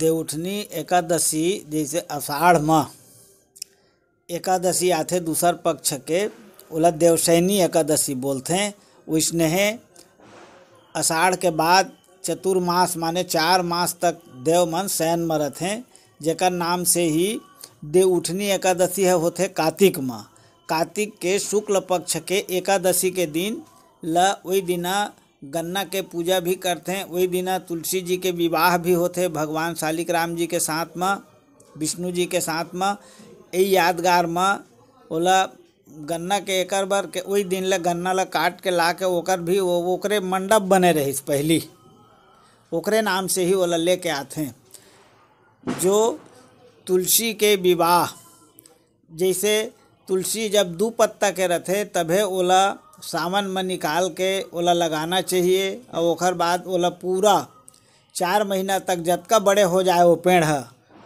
देवउठनी एकादशी जैसे अषाढ़ माह एकादशी आते दूसर पक्ष के उला देवसैनी एकादशी बोलते हैं उसने है अषाढ़ के बाद चतुर्मास माने चार मास तक देव मन शयन में रहते जेकर नाम से ही देवउनी एकादशी है होते कार्तिक माह कार्तिक के शुक्ल पक्ष के एकादशी के दिन ल वही दिना गन्ना के पूजा भी करते हैं वही बिना तुलसी जी के विवाह भी होते हैं भगवान शालिक राम जी के साथ में विष्णु जी के साथ में यही यादगार में ओला गन्ना के एकर बार के वही दिन ले गन्ना ला काट के ला के ओकर भी वो ओकरे मंडप बने रहिस पहली ओकरे नाम से ही ओला लेके आते हैं जो तुलसी के विवाह जैसे तुलसी जब दो पत्ता के रहते तभे ओला सावन में निकाल के ओला लगाना चाहिए और ओकर बाद ओला पूरा चार महीना तक जतका बड़े हो जाए वो पेड़ है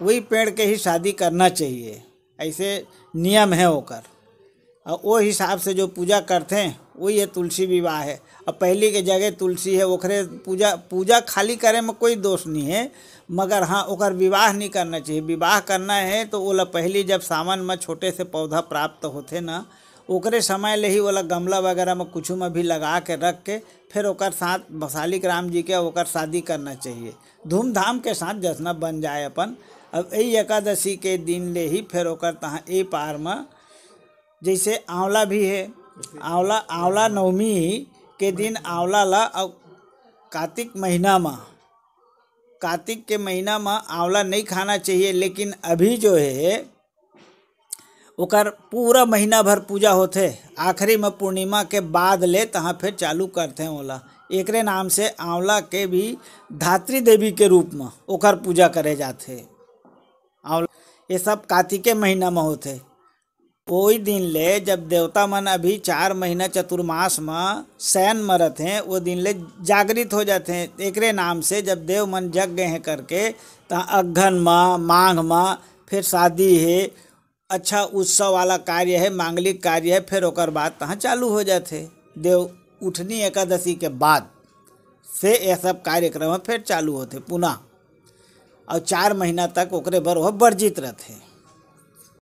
वही पेड़ के ही शादी करना चाहिए ऐसे नियम है ओकर और वो हिसाब से जो पूजा करते हैं वही है तुलसी विवाह है अब पहले के जगह तुलसी है ओखरे पूजा पूजा खाली करे में कोई दोष नहीं है मगर हाँ ओकर विवाह नहीं करना चाहिए विवाह करना है तो ओला पहली जब सावन में छोटे से पौधा प्राप्त होते ना ओकरे समय ले ही वाला गमला वगैरह में कुछ में भी लगा के रख के फिर ओकर साथ वसालिक राम जी के ओकर शादी करना चाहिए धूमधाम के साथ जश्न बन जाए अपन अब यही एकादशी के दिन ले ही फिर ओकर तहाँ ए पार में जैसे आंवला भी है आंवला आंवला नवमी के दिन आंवला ला कार्तिक महीना में कार्तिक के महीना में आंवला नहीं खाना चाहिए लेकिन अभी जो है ओकर पूरा महीना भर पूजा होते आखिरी में पूर्णिमा के बाद ले तहाँ फिर चालू करते हैं ओला एक नाम से आंवला के भी धात्री देवी के रूप में ओकर पूजा करे जाते आंवला ये सब कार्तिके महीना में होते वही दिन ले जब देवता मन अभी चार महीना चतुर्मास में सैन मरत हैं वो दिन ले जागृत हो जाते हैं एक नाम से जब देव मन जग गए हैं करके तो अघन माँ मांग माँ फिर शादी है अच्छा उत्सव वाला कार्य है मांगलिक कार्य है फिर ओकर बाद तहाँ चालू हो जाते देव उठनी एकादशी के बाद से यह सब कार्यक्रम फिर चालू होते पुनः और चार महीना तक ओकरे बर वह वर्जित रहते हैं